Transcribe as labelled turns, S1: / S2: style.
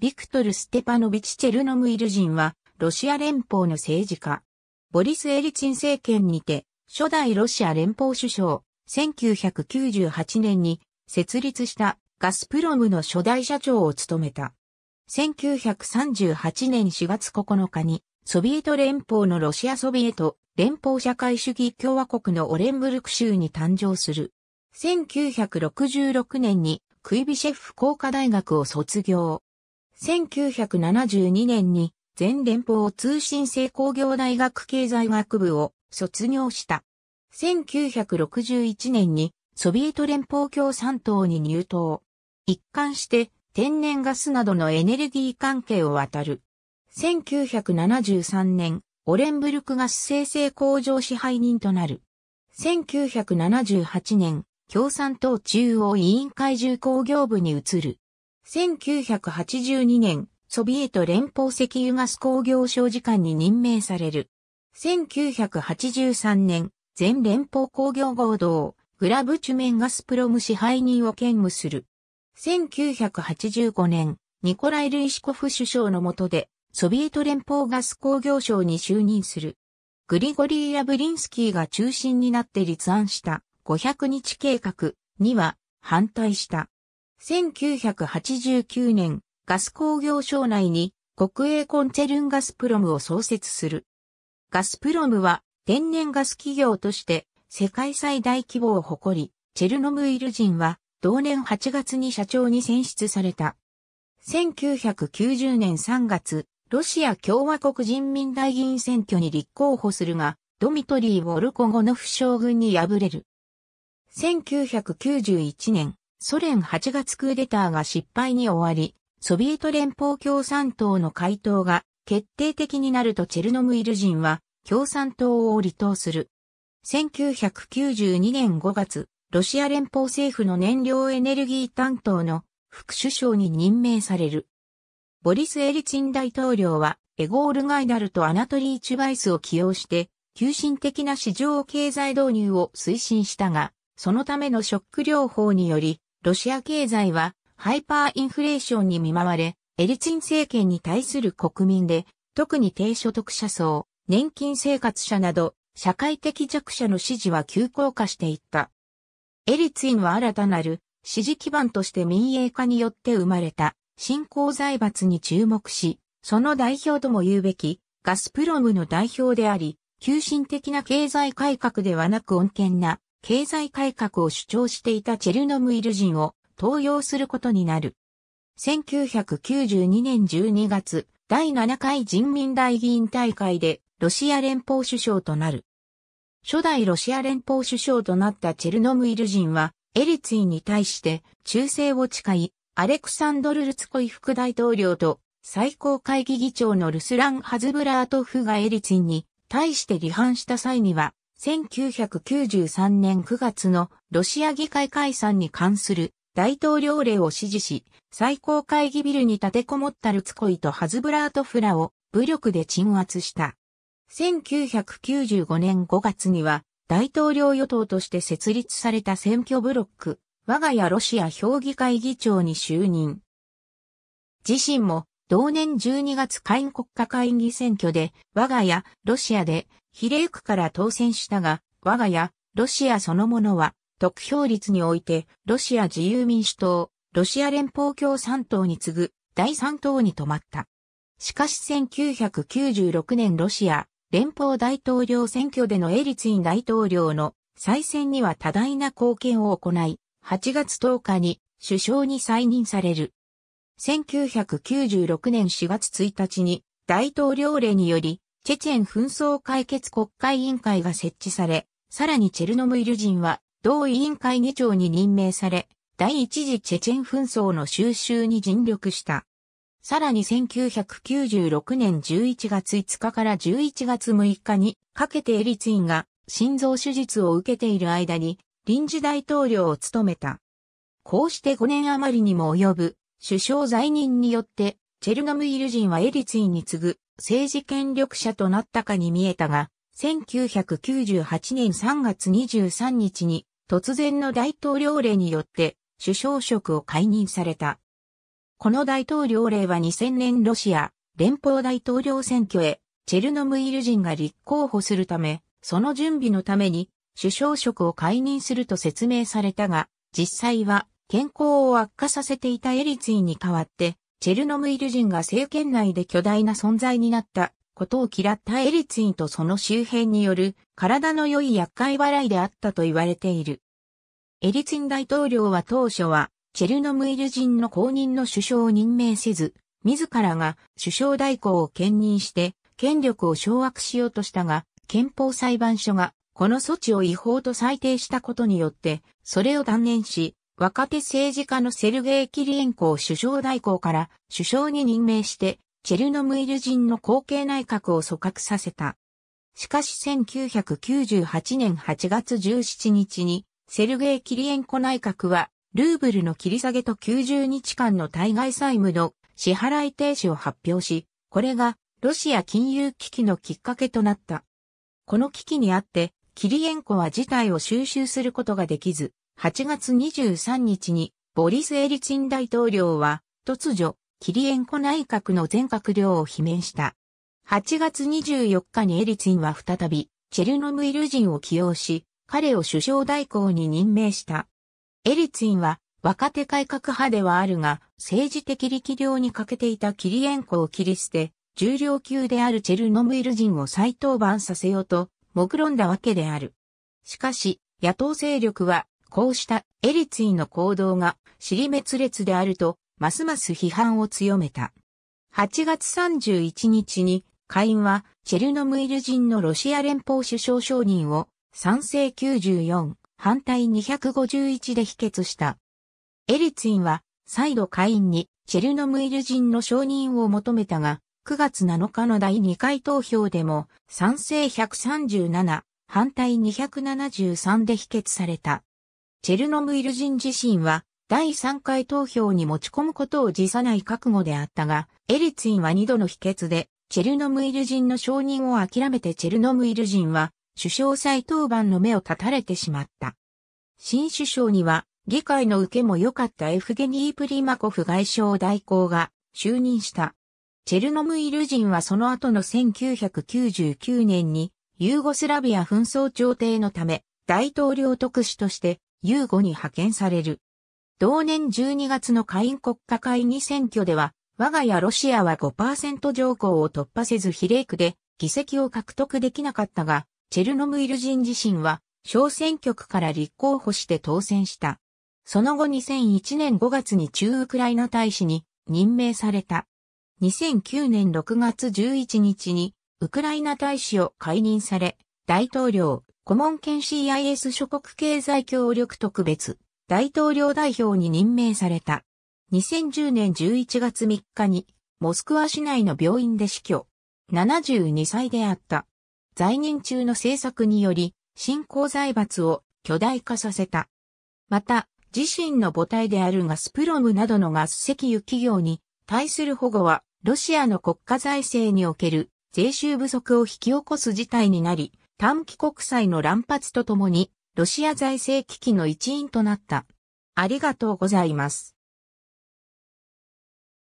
S1: ビクトル・ステパノビチ・チェルノムイル人は、ロシア連邦の政治家。ボリス・エリチン政権にて、初代ロシア連邦首相、1998年に設立したガスプロムの初代社長を務めた。1938年4月9日に、ソビエト連邦のロシアソビエト連邦社会主義共和国のオレンブルク州に誕生する。1966年にクイビシェフ工科大学を卒業。1972年に全連邦通信制工業大学経済学部を卒業した。1961年にソビエト連邦共産党に入党。一貫して天然ガスなどのエネルギー関係を渡る。1973年、オレンブルクガス生成工場支配人となる。1978年、共産党中央委員会重工業部に移る。1982年、ソビエト連邦石油ガス工業省次官に任命される。1983年、全連邦工業合同、グラブチュメンガスプロム支配人を兼務する。1985年、ニコライ・ルイシコフ首相の下で、ソビエト連邦ガス工業省に就任する。グリゴリー・ヤブリンスキーが中心になって立案した500日計画には反対した。1989年、ガス工業省内に国営コンチェルンガスプロムを創設する。ガスプロムは天然ガス企業として世界最大規模を誇り、チェルノムイル人は同年8月に社長に選出された。1990年3月、ロシア共和国人民大議員選挙に立候補するが、ドミトリー・ウォルコゴノフ将軍に敗れる。1991年、ソ連8月クーデターが失敗に終わり、ソビエト連邦共産党の回答が決定的になるとチェルノムイル人は共産党を離党する。1992年5月、ロシア連邦政府の燃料エネルギー担当の副首相に任命される。ボリス・エリツィン大統領はエゴール・ガイダルとアナトリー・チュバイスを起用して、急進的な市場経済導入を推進したが、そのためのショック療法により、ロシア経済はハイパーインフレーションに見舞われ、エリツィン政権に対する国民で、特に低所得者層、年金生活者など、社会的弱者の支持は急降下していった。エリツィンは新たなる支持基盤として民営化によって生まれた新興財閥に注目し、その代表とも言うべきガスプロムの代表であり、急進的な経済改革ではなく穏健な経済改革を主張していたチェルノムイル人を登用することになる。1992年12月、第7回人民大議員大会でロシア連邦首相となる。初代ロシア連邦首相となったチェルノムイル人は、エリツィンに対して忠誠を誓い、アレクサンドル・ルツコイ副大統領と最高会議議長のルスラン・ハズブラートフがエリツィンに対して離反した際には、1993年9月のロシア議会解散に関する大統領令を支持し、最高会議ビルに立てこもったルツコイとハズブラートフラを武力で鎮圧した。1995年5月には大統領与党として設立された選挙ブロック、我が家ロシア評議会議長に就任。自身も同年12月下院国家会議選挙で我が家ロシアで比例区から当選したが、我が家、ロシアそのものは、得票率において、ロシア自由民主党、ロシア連邦共産党に次ぐ、第3党に止まった。しかし1996年ロシア、連邦大統領選挙でのエリツィン大統領の再選には多大な貢献を行い、8月10日に首相に再任される。1996年4月1日に大統領令によりチェチェン紛争解決国会委員会が設置され、さらにチェルノムイル人は同委員会議長に任命され、第一次チェチェン紛争の収集に尽力した。さらに1996年11月5日から11月6日にかけてエリツィンが心臓手術を受けている間に臨時大統領を務めた。こうして5年余りにも及ぶ首相在任によってチェルノムイル人はエリツィンに次ぐ政治権力者となったかに見えたが、1998年3月23日に突然の大統領令によって首相職を解任された。この大統領令は2000年ロシア連邦大統領選挙へチェルノムイル人が立候補するため、その準備のために首相職を解任すると説明されたが、実際は健康を悪化させていたエリツィに代わってチェルノムイル人が政権内で巨大な存在になったことを嫌ったエリツィンとその周辺による体の良い厄介払いであったと言われている。エリツィン大統領は当初はチェルノムイル人の公認の首相を任命せず、自らが首相代行を兼任して権力を掌握しようとしたが、憲法裁判所がこの措置を違法と裁定したことによって、それを断念し、若手政治家のセルゲイ・キリエンコを首相代行から首相に任命して、チェルノムイル人の後継内閣を組閣させた。しかし1998年8月17日に、セルゲイ・キリエンコ内閣は、ルーブルの切り下げと90日間の対外債務の支払い停止を発表し、これがロシア金融危機のきっかけとなった。この危機にあって、キリエンコは事態を収拾することができず、8月23日にボリス・エリツィン大統領は突如、キリエンコ内閣の全閣僚を罷免した。8月24日にエリツィンは再びチェルノムイル人を起用し、彼を首相代行に任命した。エリツィンは若手改革派ではあるが、政治的力量に欠けていたキリエンコを切り捨て、重量級であるチェルノムイル人を再登板させようと、目論んだわけである。しかし、野党勢力はこうしたエリツィンの行動が尻滅裂であると、ますます批判を強めた。8月31日に下院はチェルノムイル人のロシア連邦首相承認を賛成94、反対251で否決した。エリツィンは再度下院にチェルノムイル人の承認を求めたが、9月7日の第2回投票でも賛成137、反対273で否決された。チェルノムイル人自身は第3回投票に持ち込むことを辞さない覚悟であったが、エリツィンは2度の否決で、チェルノムイル人の承認を諦めてチェルノムイル人は、首相再登板の目を立たれてしまった。新首相には、議会の受けも良かったエフゲニー・プリマコフ外相代行が就任した。チェルノムイル人はその後の1999年に、ユーゴスラビア紛争調停のため、大統領特使としてユーゴに派遣される。同年12月の下院国家会議選挙では、我が家ロシアは5%条項を突破せず比例区で議席を獲得できなかったが、チェルノムイル人自身は小選挙区から立候補して当選した。その後2001年5月に中ウクライナ大使に任命された。2009年6月11日にウクライナ大使を解任され、大統領、顧問兼 CIS 諸国経済協力特別大統領代表に任命された。2010年11月3日にモスクワ市内の病院で死去。72歳であった。在任中の政策により新興財閥を巨大化させた。また、自身の母体であるガスプロムなどのガス石油企業に対する保護はロシアの国家財政における税収不足を引き起こす事態になり、短期国債の乱発とともに、ロシア財政危機の一因となった。ありがとうございます。